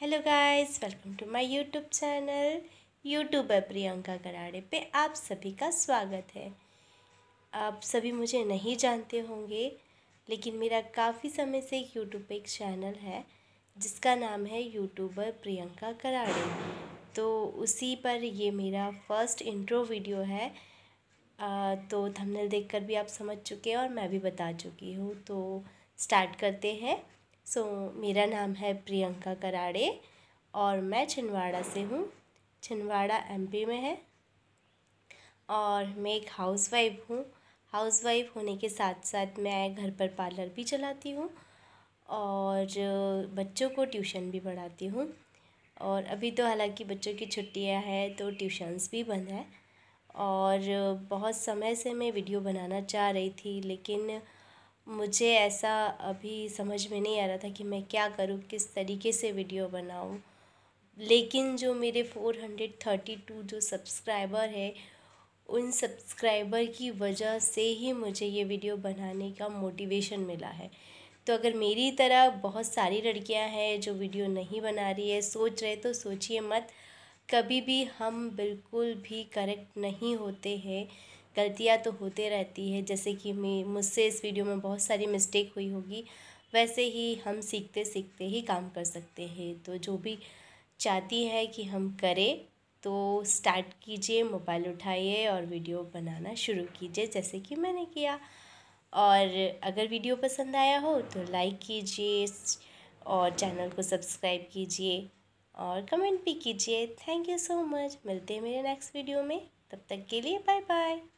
hello guys welcome to my YouTube channel YouTuber Priyanka Garade पे आप सभी का स्वागत है आप सभी मुझे नहीं जानते होंगे लेकिन मेरा काफ़ी समय से एक यूट्यूब पे एक चैनल है जिसका नाम है यूट्यूबर प्रियंका गराड़े तो उसी पर ये मेरा फर्स्ट इंट्रो वीडियो है आ, तो थंबनेल देखकर भी आप समझ चुके हैं और मैं भी बता चुकी हूँ तो स्टार्ट करते हैं सो so, मेरा नाम है प्रियंका कराड़े और मैं छिंदवाड़ा से हूँ छिंदवाड़ा एमपी में है और मैं एक हाउस वाइफ हूँ हाउस वाइफ होने के साथ साथ मैं घर पर पार्लर भी चलाती हूँ और बच्चों को ट्यूशन भी पढ़ाती हूँ और अभी तो हालांकि बच्चों की छुट्टियाँ हैं तो ट्यूशन्स भी बंद हैं और बहुत समय से मैं वीडियो बनाना चाह रही थी लेकिन मुझे ऐसा अभी समझ में नहीं आ रहा था कि मैं क्या करूँ किस तरीके से वीडियो बनाऊँ लेकिन जो मेरे फ़ोर हंड्रेड थर्टी टू जो सब्सक्राइबर है उन सब्सक्राइबर की वजह से ही मुझे ये वीडियो बनाने का मोटिवेशन मिला है तो अगर मेरी तरह बहुत सारी लड़कियां हैं जो वीडियो नहीं बना रही है सोच रहे तो सोचिए मत कभी भी हम बिल्कुल भी करेक्ट नहीं होते हैं गलतियाँ तो होते रहती है जैसे कि मैं मुझसे इस वीडियो में बहुत सारी मिस्टेक हुई होगी वैसे ही हम सीखते सीखते ही काम कर सकते हैं तो जो भी चाहती है कि हम करें तो स्टार्ट कीजिए मोबाइल उठाइए और वीडियो बनाना शुरू कीजिए जैसे कि मैंने किया और अगर वीडियो पसंद आया हो तो लाइक कीजिए और चैनल को सब्सक्राइब कीजिए और कमेंट भी कीजिए थैंक यू सो मच मिलते हैं मेरे नेक्स्ट वीडियो में तब तक के लिए बाय बाय